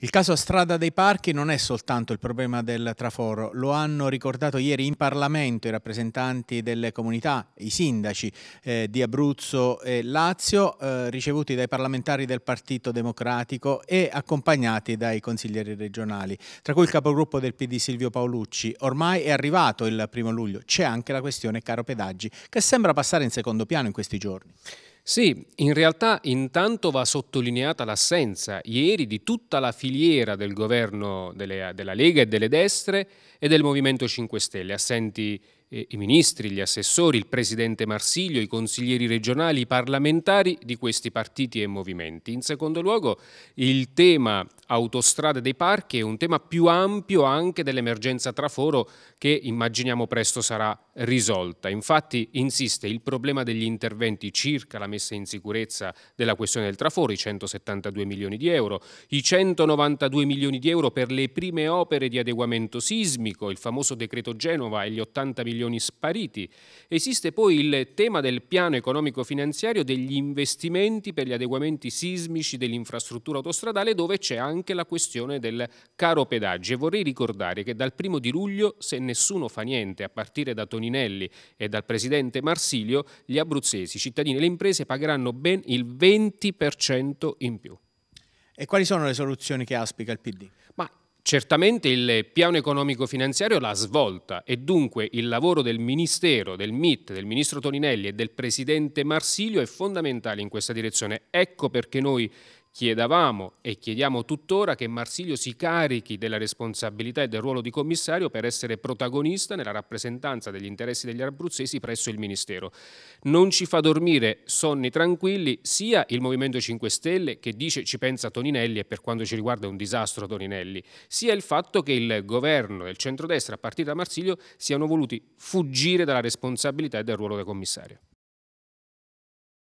Il caso Strada dei Parchi non è soltanto il problema del traforo, lo hanno ricordato ieri in Parlamento i rappresentanti delle comunità, i sindaci eh, di Abruzzo e Lazio, eh, ricevuti dai parlamentari del Partito Democratico e accompagnati dai consiglieri regionali, tra cui il capogruppo del PD Silvio Paolucci. Ormai è arrivato il primo luglio, c'è anche la questione caro pedaggi, che sembra passare in secondo piano in questi giorni. Sì, in realtà intanto va sottolineata l'assenza ieri di tutta la filiera del governo delle, della Lega e delle destre e del Movimento 5 Stelle, assenti eh, i ministri, gli assessori, il presidente Marsiglio, i consiglieri regionali, i parlamentari di questi partiti e movimenti. In secondo luogo il tema autostrade dei parchi è un tema più ampio anche dell'emergenza traforo che immaginiamo presto sarà risolta. Infatti insiste il problema degli interventi circa la messa in sicurezza della questione del traforo, i 172 milioni di euro, i 192 milioni di euro per le prime opere di adeguamento sismico, il famoso decreto Genova e gli 80 milioni milioni spariti. Esiste poi il tema del piano economico finanziario degli investimenti per gli adeguamenti sismici dell'infrastruttura autostradale dove c'è anche la questione del caro pedaggio. e vorrei ricordare che dal primo di luglio se nessuno fa niente a partire da Toninelli e dal presidente Marsilio gli abruzzesi, i cittadini e le imprese pagheranno ben il 20% in più. E quali sono le soluzioni che aspica il PD? Ma Certamente il piano economico finanziario l'ha svolta e dunque il lavoro del Ministero, del MIT, del Ministro Toninelli e del Presidente Marsilio è fondamentale in questa direzione. Ecco perché noi Chiedavamo e chiediamo tuttora che Marsilio si carichi della responsabilità e del ruolo di commissario per essere protagonista nella rappresentanza degli interessi degli abruzzesi presso il Ministero. Non ci fa dormire sonni tranquilli sia il Movimento 5 Stelle che dice ci pensa Toninelli e per quanto ci riguarda è un disastro Toninelli, sia il fatto che il governo e il centrodestra a partire da Marsilio siano voluti fuggire dalla responsabilità e del ruolo del commissario.